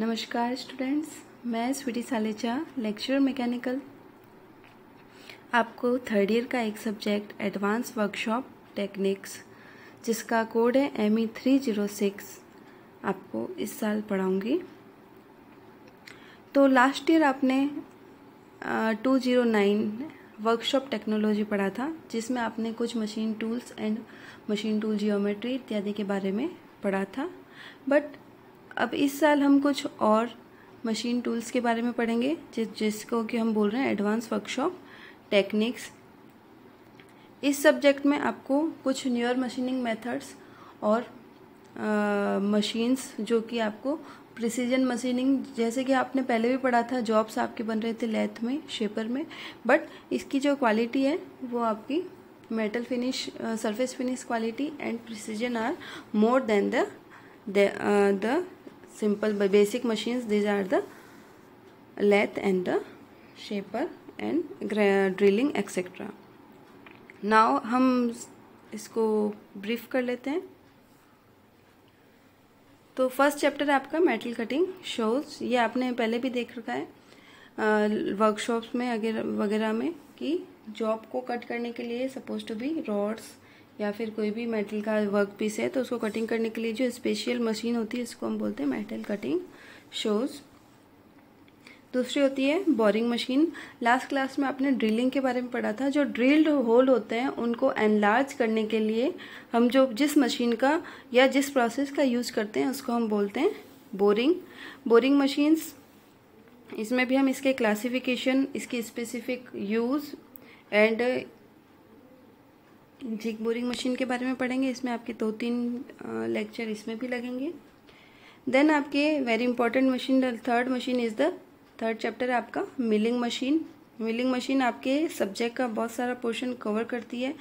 नमस्कार स्टूडेंट्स मैं Sweety Salecha lecture mechanical आपको थर्ड ईयर का एक सब्जेक्ट एडवांस वर्कशॉप टेक्निक्स जिसका कोड है M E three zero six आपको इस साल पढ़ाऊँगी तो लास्ट ईयर आपने two zero nine workshop technology पढ़ा था जिसमें आपने कुछ machine tools and machine tool geometry इत्यादि के बारे में पढ़ा था बट अब इस साल हम कुछ और मशीन टूल्स के बारे में पढ़ेंगे जि, जिसको कि हम बोल रहे हैं एडवांस वर्कशॉप टेक्निक्स इस सब्जेक्ट में आपको कुछ न्यूअर मशीनिंग मेथड्स और मशीन्स जो कि आपको प्रिसीजन मशीनिंग जैसे कि आपने पहले भी पढ़ा था जॉब्स आपके बन रहे थे लेथ में शेपर में बट इसकी जो क्वालिटी है वो आपकी metal finish surface finish quality and precision are more than the the simple basic machines these are the lathe and the shaper and drilling etc now हम इसको ब्रीफ कर लेते हैं तो फर्स्ट चैप्टर आपका मेटल कटिंग शोज ये आपने पहले भी देख रखा है वर्कशॉप्स में वगैरह में कि जॉब को कट करने के लिए सपोज टू बी रॉड्स या फिर कोई भी मेटल का वर्क पीस है तो उसको कटिंग करने के लिए जो स्पेशल मशीन होती है इसको हम बोलते हैं मेटल कटिंग शोज़ दूसरी होती है बोरिंग मशीन लास्ट क्लास में आपने ड्रिलिंग के बारे में पढ़ा था जो ड्रिल्ड होल होते हैं उनको एनलार्ज करने के लिए हम जो जिस मशीन का या जिस प्रोसेस का यूज़ करते हैं उसको हम बोलते हैं बोरिंग बोरिंग मशीन्स इसमें भी हम इसके क्लासिफिकेशन इसके specific use and jig boring machine के बारे में पढ़ेंगे इसमें आपके दो तीन लेक्चर इसमें भी लगेंगे देन आपके very important machine third machine is the third chapter आपका मिलिंग मशीन मिलिंग मशीन आपके सब्जेक्ट का बहुत सारा पोर्शन कवर करती है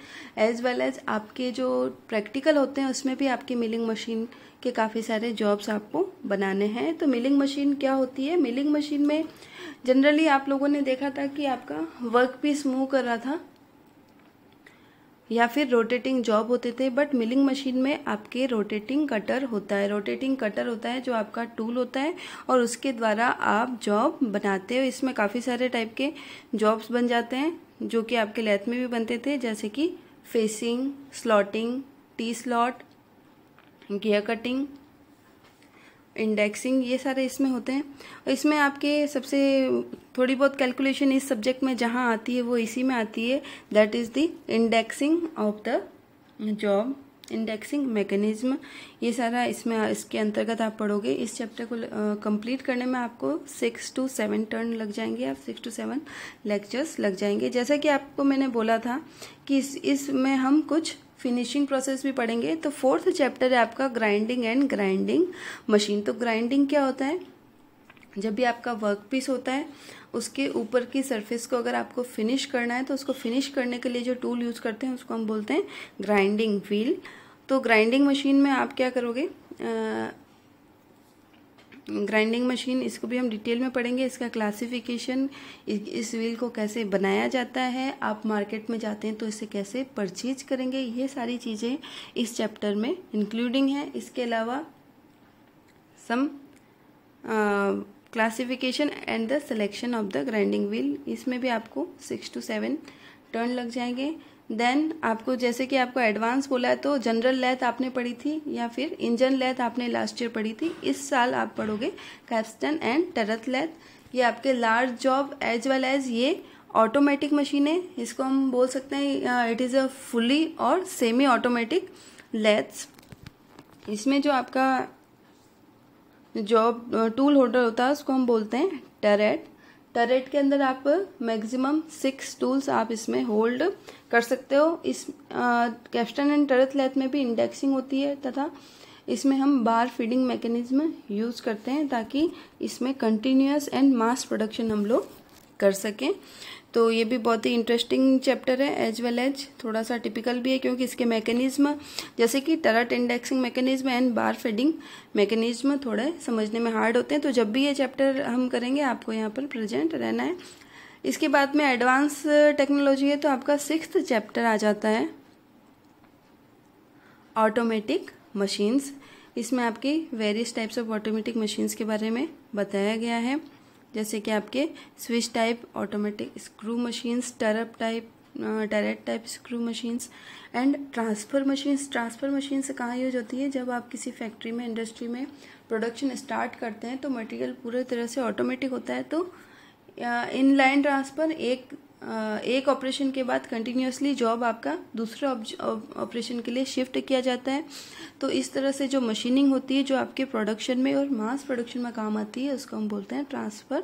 एज वेल एज आपके जो प्रैक्टिकल होते हैं उसमें भी आपकी मिलिंग मशीन के काफ़ी सारे जॉब्स आपको बनाने हैं तो मिलिंग मशीन क्या होती है मिलिंग मशीन में जनरली आप लोगों ने देखा था कि आपका वर्क पीस मूव कर रहा था या फिर रोटेटिंग जॉब होते थे बट मिलिंग मशीन में आपके रोटेटिंग कटर होता है रोटेटिंग कटर होता है जो आपका टूल होता है और उसके द्वारा आप जॉब बनाते हो इसमें काफ़ी सारे टाइप के जॉब्स बन जाते हैं जो कि आपके लेथ में भी बनते थे जैसे कि facing slotting T slot gear cutting indexing ये सारे इसमें होते हैं और इसमें आपके सबसे थोड़ी बहुत कैलकुलेशन इस सब्जेक्ट में जहाँ आती है वो इसी में आती है that is the indexing of the job indexing mechanism ये सारा इसमें इसके अंतर्गत आप पढ़ोगे इस चैप्टर को कंप्लीट करने में आपको सिक्स टू सेवन टर्न लग जाएंगे आप सिक्स टू सेवन लेक्चर्स लग जाएंगे जैसा कि आपको मैंने बोला था कि इस इसमें हम कुछ फिनिशिंग प्रोसेस भी पढ़ेंगे तो फोर्थ चैप्टर है आपका ग्राइंडिंग एंड ग्राइंडिंग मशीन तो ग्राइंडिंग क्या होता है जब भी आपका वर्क पीस होता है उसके ऊपर की सरफेस को अगर आपको फिनिश करना है तो उसको फिनिश करने के लिए जो टूल यूज़ करते हैं उसको हम बोलते हैं ग्राइंडिंग व्हील तो ग्राइंडिंग मशीन में आप क्या करोगे आ, ग्राइंडिंग मशीन इसको भी हम डिटेल में पढ़ेंगे इसका क्लासिफिकेशन इस व्हील को कैसे बनाया जाता है आप मार्केट में जाते हैं तो इसे कैसे परचेज करेंगे ये सारी चीज़ें इस चैप्टर में इंक्लूडिंग है इसके अलावा some classification and the selection of the grinding wheel इसमें भी आपको सिक्स टू सेवन टर्न लग जाएंगे देन आपको जैसे कि आपको एडवांस बोला है तो जनरल लेथ आपने पढ़ी थी या फिर इंजन लेथ आपने लास्ट ईयर पढ़ी थी इस साल आप पढ़ोगे कैप्स्टन एंड टरथ लेथ ये आपके large job as well as ये ऑटोमेटिक मशीन है इसको हम बोल सकते हैं इट इज़ अ फुली और सेमी ऑटोमेटिक लेथ्स इसमें जो आपका जॉब टूल होल्डर होता है उसको हम बोलते हैं टरेट टरेट के अंदर आप मैक्सिमम सिक्स टूल्स आप इसमें होल्ड कर सकते हो इस कैप्टन एंड टरेट लेथ में भी इंडेक्सिंग होती है तथा इसमें हम बार फीडिंग मैकेनिज्म यूज करते हैं ताकि इसमें कंटिन्यूस एंड मास प्रोडक्शन हम लोग कर सकें तो ये भी बहुत ही इंटरेस्टिंग चैप्टर है एज वेल एज थोड़ा सा टिपिकल भी है क्योंकि इसके मैकेनिज्म जैसे कि turret indexing mechanism and bar feeding mechanism थोड़े समझने में हार्ड होते हैं तो जब भी ये चैप्टर हम करेंगे आपको यहाँ पर प्रेजेंट रहना है इसके बाद में एडवांस टेक्नोलॉजी है तो आपका सिक्स चैप्टर आ जाता है ऑटोमेटिक मशीन्स इसमें आपकी various types of automatic machines के बारे में बताया गया है जैसे कि आपके switch type automatic screw machines turret type turret type screw machines and transfer machines transfer machine से कहाँ यूज होती है जब आप किसी फैक्ट्री में इंडस्ट्री में प्रोडक्शन स्टार्ट करते हैं तो मटेरियल पूरे तरह से ऑटोमेटिक होता है तो इन लाइन ट्रांसफ़र एक एक ऑपरेशन के बाद कंटिन्यूसली जॉब आपका दूसरे ऑपरेशन के लिए शिफ्ट किया जाता है तो इस तरह से जो मशीनिंग होती है जो आपके प्रोडक्शन में और मास प्रोडक्शन में काम आती है उसको हम बोलते हैं transfer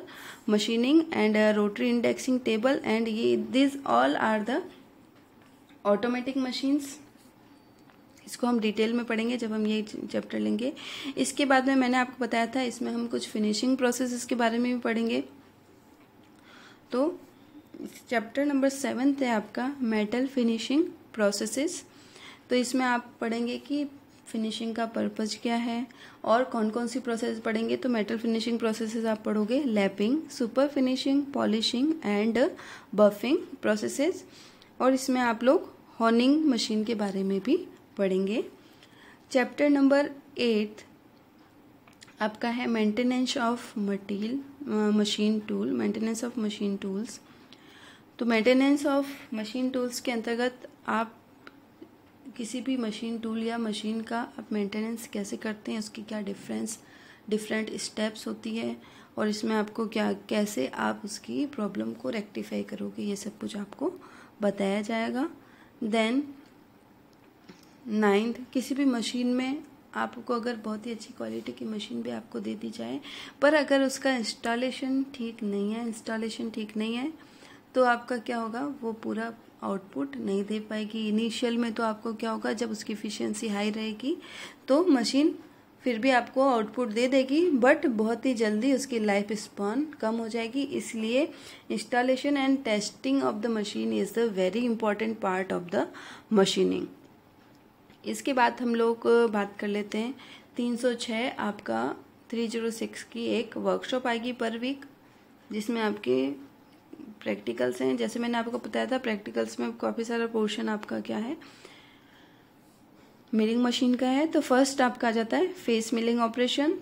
machining and rotary indexing table and ये these all are the automatic machines इसको हम डिटेल में पढ़ेंगे जब हम ये चैप्टर लेंगे इसके बाद में मैंने आपको बताया था इसमें हम कुछ फिनिशिंग प्रोसेस के बारे में भी पढ़ेंगे तो चैप्टर नंबर सेवन्थ है आपका मेटल फिनिशिंग प्रोसेसेस तो इसमें आप पढ़ेंगे कि फिनिशिंग का पर्पज़ क्या है और कौन कौन सी प्रोसेस पढ़ेंगे तो मेटल फिनिशिंग प्रोसेसेस आप पढ़ोगे lapping super finishing polishing and buffing processes और इसमें आप लोग हॉनिंग मशीन के बारे में भी पढ़ेंगे चैप्टर नंबर एट आपका है maintenance of metal machine tool maintenance of machine tools तो मेंटेनेंस ऑफ मशीन टूल्स के अंतर्गत आप किसी भी मशीन टूल या मशीन का आप मेंटेनेंस कैसे करते हैं उसकी क्या डिफरेंस डिफरेंट स्टेप्स होती है और इसमें आपको क्या कैसे आप उसकी प्रॉब्लम को रेक्टिफाई करोगे ये सब कुछ आपको बताया जाएगा देन नाइन्थ किसी भी मशीन में आपको अगर बहुत ही अच्छी क्वालिटी की मशीन भी आपको दे दी जाए पर अगर उसका इंस्टॉलेशन ठीक नहीं है इंस्टॉलेशन ठीक नहीं है तो आपका क्या होगा वो पूरा आउटपुट नहीं दे पाएगी इनिशियल में तो आपको क्या होगा जब उसकी इफ़िशियंसी हाई रहेगी तो मशीन फिर भी आपको आउटपुट दे देगी बट बहुत ही जल्दी उसकी लाइफ स्पॉन कम हो जाएगी इसलिए installation and testing of the machine is the very important part of the machining इसके बाद हम लोग बात कर लेते हैं 306 आपका 306 की एक वर्कशॉप आएगी पर वीक जिसमें आपके प्रैक्टिकल्स हैं जैसे मैंने आपको बताया था प्रैक्टिकल्स में काफ़ी सारा पोर्शन आपका क्या है मिलिंग मशीन का है तो फर्स्ट आपका आ जाता है फेस मिलिंग ऑपरेशन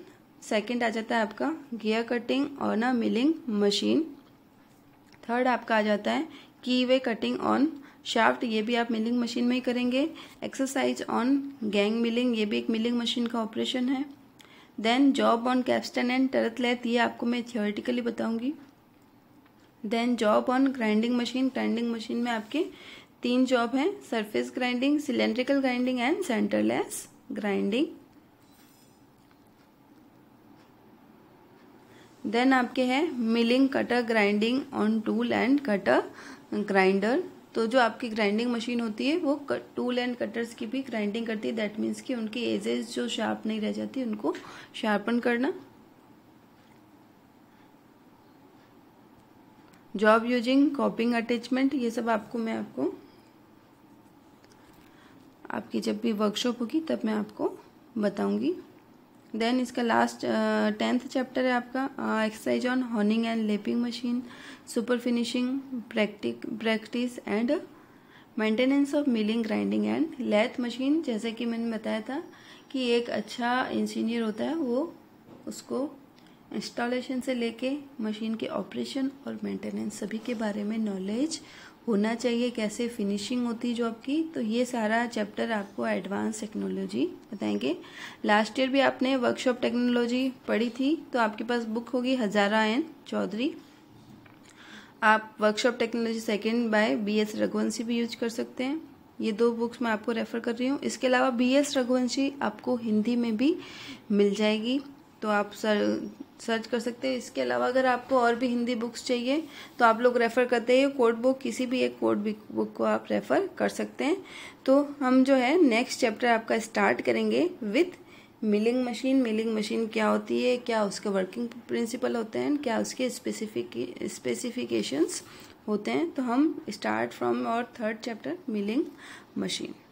सेकंड आ जाता है आपका गियर कटिंग और ना मिलिंग मशीन थर्ड आपका आ जाता है की वे कटिंग ऑन शाफ्ट ये भी आप मिलिंग मशीन में ही करेंगे एक्सरसाइज ऑन गैंग मिलिंग ये भी एक मिलिंग मशीन का ऑपरेशन है then job on capstan and lathe ये आपको मैं थियोरिटिकली बताऊंगी then job on grinding machine grinding machine में आपके तीन जॉब हैं surface grinding cylindrical grinding and centreless grinding then आपके हैं milling cutter grinding on tool and cutter grinder तो जो आपकी ग्राइंडिंग मशीन होती है वो टूल एंड कटर्स की भी ग्राइंडिंग करती है दैट मीन्स कि उनकी एजेस जो शार्प नहीं रह जाती उनको शार्पन करना जॉब यूजिंग कॉपिंग अटैचमेंट ये सब आपको मैं आपको आपकी जब भी वर्कशॉप होगी तब मैं आपको बताऊंगी देन इसका लास्ट टेंथ चैप्टर है आपका exercise on honing and lapping machine super finishing practice practice and maintenance of milling grinding and lathe machine जैसे कि मैंने बताया था कि एक अच्छा इंजीनियर होता है वो उसको इंस्टॉलेशन से लेके मशीन के ऑपरेशन और मेंटेनेंस सभी के बारे में नॉलेज होना चाहिए कैसे फिनिशिंग होती है जॉब की तो ये सारा चैप्टर आपको एडवांस टेक्नोलॉजी बताएंगे लास्ट ईयर भी आपने वर्कशॉप टेक्नोलॉजी पढ़ी थी तो आपके पास बुक होगी हज़ारा एन चौधरी आप workshop technology second by B S Raghuvanshi भी यूज कर सकते हैं ये दो बुक्स मैं आपको रेफर कर रही हूँ इसके अलावा बी एस रघुवंशी आपको हिंदी में भी मिल जाएगी तो आप सर सर्च कर सकते हैं इसके अलावा अगर आपको और भी हिंदी बुक्स चाहिए तो आप लोग रेफ़र करते हैं कोड बुक किसी भी एक कोड बुक को आप रेफ़र कर सकते हैं तो हम जो है नेक्स्ट चैप्टर आपका स्टार्ट करेंगे with milling machine milling machine क्या होती है क्या उसके वर्किंग प्रिंसिपल होते हैं क्या उसके स्पेसिफिक स्पेसिफिकेशंस होते हैं तो हम स्टार्ट फ्रॉम और थर्ड चैप्टर मिलिंग मशीन